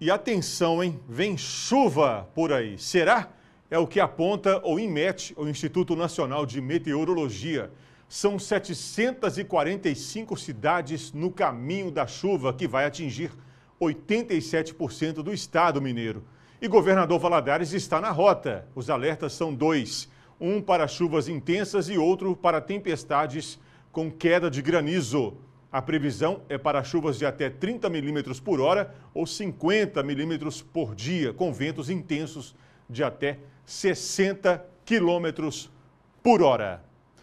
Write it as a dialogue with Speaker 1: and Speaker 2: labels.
Speaker 1: E atenção, hein? Vem chuva por aí. Será? É o que aponta o INMET, o Instituto Nacional de Meteorologia. São 745 cidades no caminho da chuva, que vai atingir 87% do estado mineiro. E governador Valadares está na rota. Os alertas são dois: um para chuvas intensas e outro para tempestades com queda de granizo. A previsão é para chuvas de até 30 milímetros por hora ou 50 milímetros por dia, com ventos intensos de até 60 quilômetros por hora.